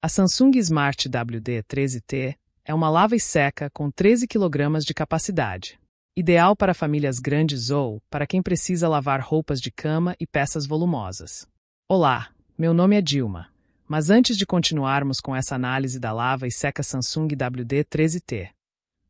A Samsung Smart WD-13T é uma lava e seca com 13 kg de capacidade. Ideal para famílias grandes ou para quem precisa lavar roupas de cama e peças volumosas. Olá, meu nome é Dilma. Mas antes de continuarmos com essa análise da lava e seca Samsung WD-13T,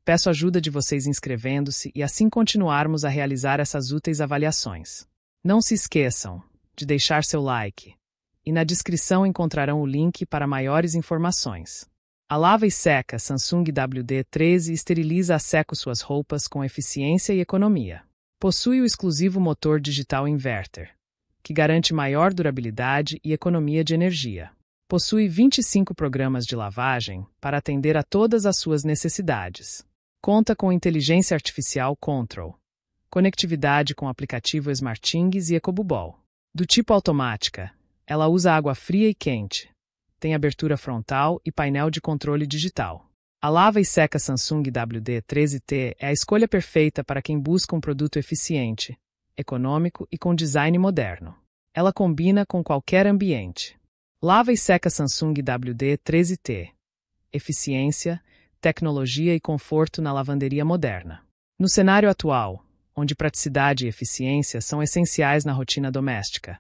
peço ajuda de vocês inscrevendo-se e assim continuarmos a realizar essas úteis avaliações. Não se esqueçam de deixar seu like, e na descrição encontrarão o link para maiores informações. A lava e seca Samsung WD-13 esteriliza a seco suas roupas com eficiência e economia. Possui o exclusivo motor digital inverter, que garante maior durabilidade e economia de energia. Possui 25 programas de lavagem para atender a todas as suas necessidades. Conta com inteligência artificial Control, conectividade com aplicativo Smartings e EcoBubol. Do tipo automática, ela usa água fria e quente. Tem abertura frontal e painel de controle digital. A lava e seca Samsung WD-13T é a escolha perfeita para quem busca um produto eficiente, econômico e com design moderno. Ela combina com qualquer ambiente. Lava e seca Samsung WD-13T. Eficiência, tecnologia e conforto na lavanderia moderna. No cenário atual, onde praticidade e eficiência são essenciais na rotina doméstica,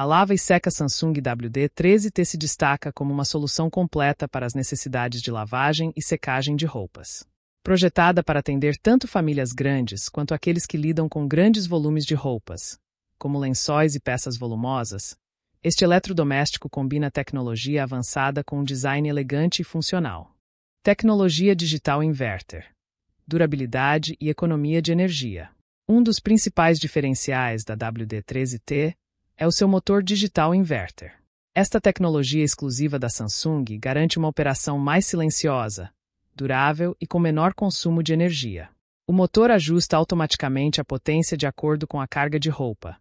a lava e seca Samsung WD-13 T se destaca como uma solução completa para as necessidades de lavagem e secagem de roupas. Projetada para atender tanto famílias grandes quanto aqueles que lidam com grandes volumes de roupas, como lençóis e peças volumosas, este eletrodoméstico combina tecnologia avançada com um design elegante e funcional. Tecnologia digital inverter, durabilidade e economia de energia. Um dos principais diferenciais da WD-13T é o seu motor digital inverter. Esta tecnologia exclusiva da Samsung garante uma operação mais silenciosa, durável e com menor consumo de energia. O motor ajusta automaticamente a potência de acordo com a carga de roupa,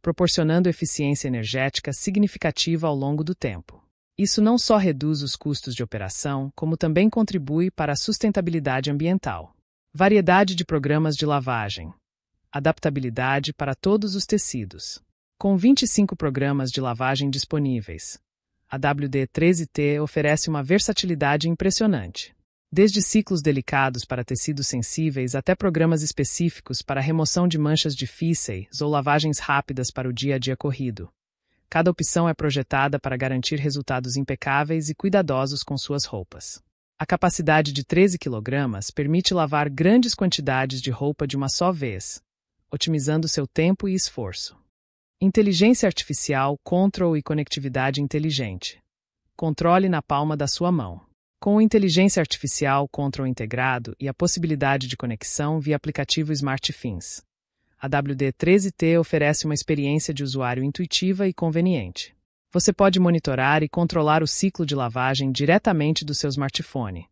proporcionando eficiência energética significativa ao longo do tempo. Isso não só reduz os custos de operação, como também contribui para a sustentabilidade ambiental. Variedade de programas de lavagem. Adaptabilidade para todos os tecidos. Com 25 programas de lavagem disponíveis, a WD-13T oferece uma versatilidade impressionante. Desde ciclos delicados para tecidos sensíveis até programas específicos para remoção de manchas difíceis ou lavagens rápidas para o dia a dia corrido. Cada opção é projetada para garantir resultados impecáveis e cuidadosos com suas roupas. A capacidade de 13 kg permite lavar grandes quantidades de roupa de uma só vez, otimizando seu tempo e esforço. Inteligência Artificial, Control e Conectividade Inteligente. Controle na palma da sua mão. Com inteligência artificial, control integrado e a possibilidade de conexão via aplicativo SmartFins, a WD-13T oferece uma experiência de usuário intuitiva e conveniente. Você pode monitorar e controlar o ciclo de lavagem diretamente do seu smartphone,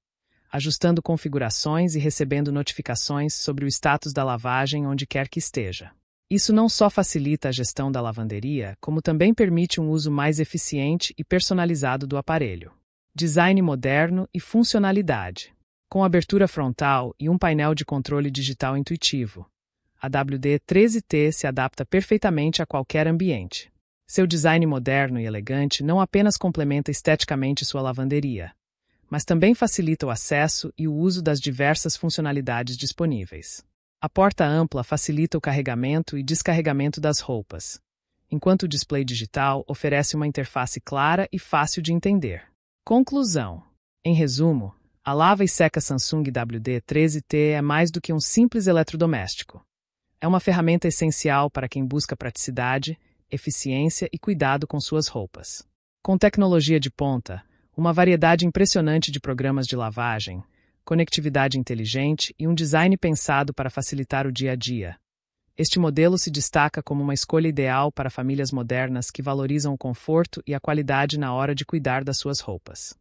ajustando configurações e recebendo notificações sobre o status da lavagem onde quer que esteja. Isso não só facilita a gestão da lavanderia, como também permite um uso mais eficiente e personalizado do aparelho. Design moderno e funcionalidade. Com abertura frontal e um painel de controle digital intuitivo, a WD-13T se adapta perfeitamente a qualquer ambiente. Seu design moderno e elegante não apenas complementa esteticamente sua lavanderia, mas também facilita o acesso e o uso das diversas funcionalidades disponíveis. A porta ampla facilita o carregamento e descarregamento das roupas, enquanto o display digital oferece uma interface clara e fácil de entender. Conclusão: Em resumo, a lava e seca Samsung WD-13T é mais do que um simples eletrodoméstico. É uma ferramenta essencial para quem busca praticidade, eficiência e cuidado com suas roupas. Com tecnologia de ponta, uma variedade impressionante de programas de lavagem, conectividade inteligente e um design pensado para facilitar o dia a dia. Este modelo se destaca como uma escolha ideal para famílias modernas que valorizam o conforto e a qualidade na hora de cuidar das suas roupas.